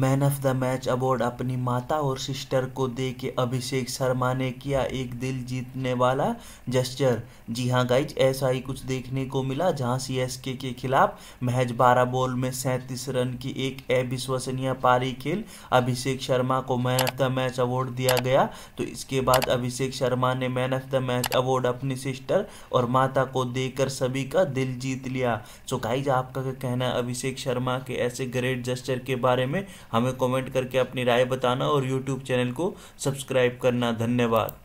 man of the match award अपनी माता और सिस्टर को दे के अभिषेक शर्मा ने किया एक दिल जीतने वाला जस्चर जी हाँ गाइज ऐसा ही कुछ देखने को मिला जहाँ सी एस के के खिलाफ महज बारह बॉल में सैंतीस रन की एक अविश्वसनीय पारी खेल अभिषेक शर्मा को man of the match award दिया गया तो इसके बाद अभिषेक शर्मा ने man of the match award अपनी सिस्टर और माता को देकर सभी का दिल जीत लिया सो गाइज आपका कहना है अभिषेक शर्मा के ऐसे ग्रेट जस्चर के बारे में हमें कमेंट करके अपनी राय बताना और यूट्यूब चैनल को सब्सक्राइब करना धन्यवाद